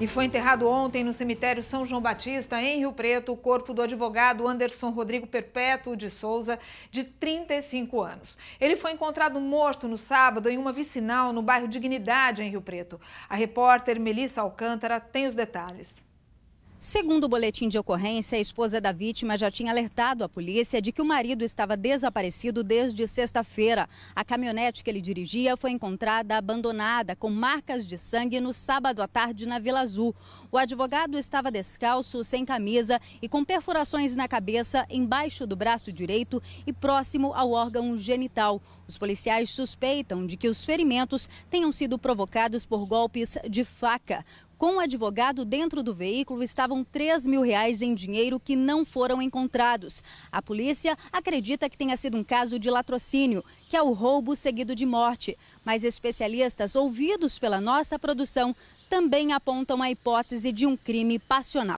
E foi enterrado ontem no cemitério São João Batista, em Rio Preto, o corpo do advogado Anderson Rodrigo Perpétuo de Souza, de 35 anos. Ele foi encontrado morto no sábado em uma vicinal no bairro Dignidade, em Rio Preto. A repórter Melissa Alcântara tem os detalhes. Segundo o boletim de ocorrência, a esposa da vítima já tinha alertado a polícia de que o marido estava desaparecido desde sexta-feira. A caminhonete que ele dirigia foi encontrada abandonada, com marcas de sangue, no sábado à tarde na Vila Azul. O advogado estava descalço, sem camisa e com perfurações na cabeça, embaixo do braço direito e próximo ao órgão genital. Os policiais suspeitam de que os ferimentos tenham sido provocados por golpes de faca. Com o advogado dentro do veículo estavam 3 mil reais em dinheiro que não foram encontrados. A polícia acredita que tenha sido um caso de latrocínio, que é o roubo seguido de morte. Mas especialistas ouvidos pela nossa produção também apontam a hipótese de um crime passional.